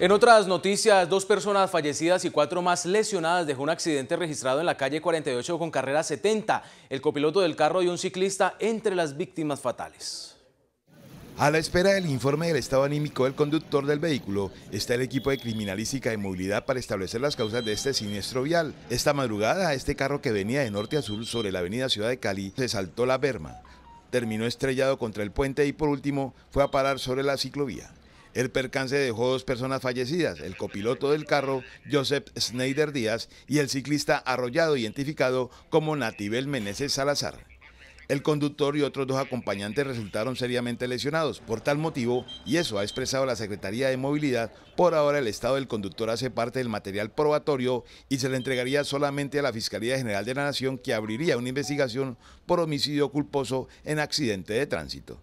En otras noticias, dos personas fallecidas y cuatro más lesionadas dejó un accidente registrado en la calle 48 con carrera 70. El copiloto del carro y un ciclista entre las víctimas fatales. A la espera del informe del estado anímico del conductor del vehículo, está el equipo de criminalística de movilidad para establecer las causas de este siniestro vial. Esta madrugada, este carro que venía de norte a sur sobre la avenida Ciudad de Cali se saltó la berma, terminó estrellado contra el puente y por último fue a parar sobre la ciclovía. El percance dejó dos personas fallecidas, el copiloto del carro, Joseph Schneider Díaz, y el ciclista arrollado identificado como Nativel Meneses Salazar. El conductor y otros dos acompañantes resultaron seriamente lesionados por tal motivo y eso ha expresado la Secretaría de Movilidad. Por ahora el estado del conductor hace parte del material probatorio y se le entregaría solamente a la Fiscalía General de la Nación que abriría una investigación por homicidio culposo en accidente de tránsito.